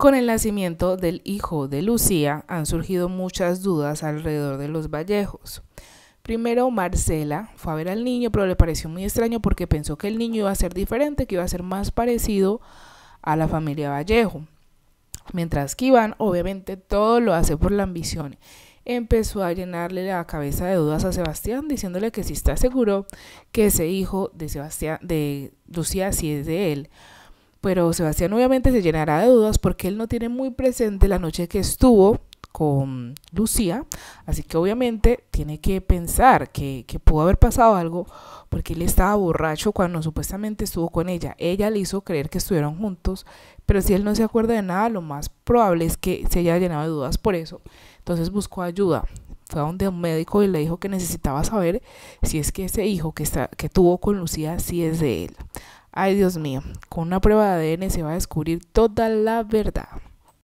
Con el nacimiento del hijo de Lucía han surgido muchas dudas alrededor de los Vallejos. Primero, Marcela fue a ver al niño, pero le pareció muy extraño porque pensó que el niño iba a ser diferente, que iba a ser más parecido a la familia Vallejo. Mientras que Iván, obviamente, todo lo hace por la ambición. Empezó a llenarle la cabeza de dudas a Sebastián, diciéndole que si está seguro que ese hijo de, Sebastián, de Lucía sí es de él pero Sebastián obviamente se llenará de dudas porque él no tiene muy presente la noche que estuvo con Lucía, así que obviamente tiene que pensar que, pudo haber pasado algo porque él estaba borracho cuando supuestamente estuvo con ella. Ella le hizo creer que estuvieron juntos, pero si él no se acuerda de nada, lo más probable es que se haya llenado de dudas por eso. Entonces buscó ayuda, fue a donde un médico y le dijo que necesitaba saber si es que ese hijo que, está, que tuvo con Lucía, si sí es de él. Ay Dios mío, con una prueba de ADN se va a descubrir toda la verdad.